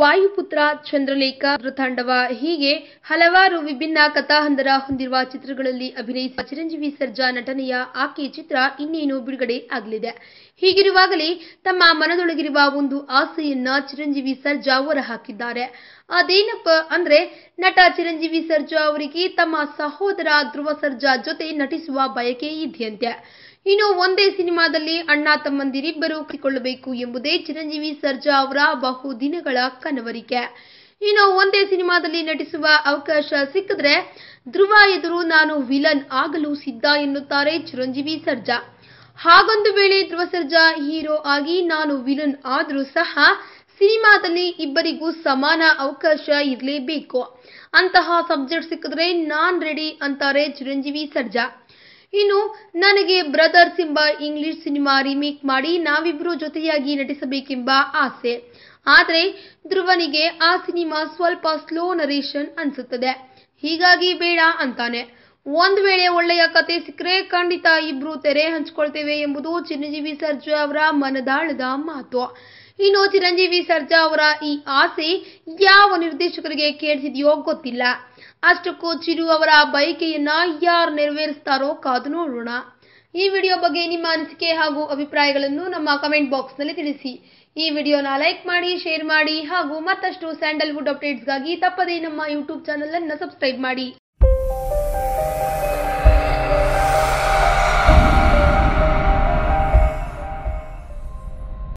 ವಾಯುಪುತ್ರ ಚಂದ್ರಲೇಖ ಮೃತಾಂಡವ ಹೀಗೆ ಹಲವಾರು ವಿಭಿನ್ನ ಕಥಾಹಂದರ ಹೊಂದಿರುವ ಚಿತ್ರಗಳಲ್ಲಿ ಅಭಿನಯಿಸಿದ ಚಿರಂಜೀವಿ ಸರ್ಜಾ ನಟನೆಯ ಆಕೆ ಚಿತ್ರ ಇನ್ನೇನು ಬಿಡುಗಡೆ ಆಗಲಿದೆ ಹೀಗಿರುವಾಗಲೇ ತಮ್ಮ ಮನದೊಳಗಿರುವ ಒಂದು ಆಸೆಯನ್ನ ಚಿರಂಜೀವಿ ಸರ್ಜಾ ಹೊರಹಾಕಿದ್ದಾರೆ ಅದೇನಪ್ಪ ಅಂದ್ರೆ ನಟ ಚಿರಂಜೀವಿ ಸರ್ಜಾ ಅವರಿಗೆ ತಮ್ಮ ಸಹೋದರ ಧ್ರುವ ಸರ್ಜಾ ಜೊತೆ ನಟಿಸುವ ಬಯಕೆ ಇದೆಯಂತೆ ಇನ್ನು ಒಂದೇ ಸಿನಿಮಾದಲ್ಲಿ ಅಣ್ಣ ತಮ್ಮಂದಿರಿಬ್ಬರು ಕಟ್ಟಿಕೊಳ್ಳಬೇಕು ಎಂಬುದೇ ಚಿರಂಜೀವಿ ಸರ್ಜಾ ಅವರ ಬಹು ದಿನಗಳ ಕನವರಿಕೆ ಇನ್ನು ಒಂದೇ ಸಿನಿಮಾದಲ್ಲಿ ನಟಿಸುವ ಅವಕಾಶ ಸಿಕ್ಕಿದ್ರೆ ಧ್ರುವ ಎದುರು ನಾನು ವಿಲನ್ ಆಗಲು ಸಿದ್ಧ ಎನ್ನುತ್ತಾರೆ ಚಿರಂಜೀವಿ ಸರ್ಜಾ ಹಾಗೊಂದು ವೇಳೆ ಧ್ರುವ ಸರ್ಜಾ ಹೀರೋ ಆಗಿ ನಾನು ವಿಲನ್ ಆದರೂ ಸಹ ಸಿನಿಮಾದಲ್ಲಿ ಇಬ್ಬರಿಗೂ ಸಮಾನ ಅವಕಾಶ ಇರಲೇಬೇಕು ಅಂತಹ ಸಬ್ಜೆಕ್ಟ್ ಸಿಕ್ಕಿದ್ರೆ ನಾನ್ ರೆಡಿ ಅಂತಾರೆ ಚಿರಂಜೀವಿ ಸರ್ಜಾ ಇನ್ನು ನನಗೆ ಬ್ರದರ್ಸ್ ಎಂಬ ಇಂಗ್ಲಿಷ್ ಸಿನಿಮಾ ರಿಮೇಕ್ ಮಾಡಿ ನಾವಿಬ್ಬರು ಜೊತೆಯಾಗಿ ನಟಿಸಬೇಕೆಂಬ ಆಸೆ ಆದರೆ ಧ್ರುವನಿಗೆ ಆ ಸಿನಿಮಾ ಸ್ವಲ್ಪ ಸ್ಲೋ ನರೇಷನ್ ಅನಿಸುತ್ತದೆ ಹೀಗಾಗಿ ಬೇಡ ಅಂತಾನೆ ಒಂದು ವೇಳೆ ಒಳ್ಳೆಯ ಕತೆ ಸಿಕ್ಕರೆ ಖಂಡಿತ ಇಬ್ರು ತೆರೆ ಹಂಚ್ಕೊಳ್ತೇವೆ ಎಂಬುದು ಚಿರಂಜೀವಿ ಸರ್ಜಾ ಅವರ ಮನದಾಳದ ಮಾತು ಇನ್ನು ಚಿರಂಜೀವಿ ಸರ್ಜಾ ಅವರ ಈ ಆಸೆ ಯಾವ ನಿರ್ದೇಶಕರಿಗೆ ಕೇಳಿಸಿದೆಯೋ ಗೊತ್ತಿಲ್ಲ ಅಷ್ಟಕ್ಕೂ ಚಿರು ಅವರ ಬಯಕೆಯನ್ನ ಯಾರು ನೆರವೇರಿಸ್ತಾರೋ ಕಾದು ನೋಡೋಣ ಈ ವಿಡಿಯೋ ಬಗ್ಗೆ ನಿಮ್ಮ ಅನಿಸಿಕೆ ಹಾಗೂ ಅಭಿಪ್ರಾಯಗಳನ್ನು ನಮ್ಮ ಕಮೆಂಟ್ ಬಾಕ್ಸ್ನಲ್ಲಿ ತಿಳಿಸಿ ಈ ವಿಡಿಯೋನ ಲೈಕ್ ಮಾಡಿ ಶೇರ್ ಮಾಡಿ ಹಾಗೂ ಮತ್ತಷ್ಟು ಸ್ಯಾಂಡಲ್ವುಡ್ ಅಪ್ಡೇಟ್ಸ್ಗಾಗಿ ತಪ್ಪದೇ ನಮ್ಮ ಯೂಟ್ಯೂಬ್ ಅನ್ನು ಸಬ್ಸ್ಕ್ರೈಬ್ ಮಾಡಿ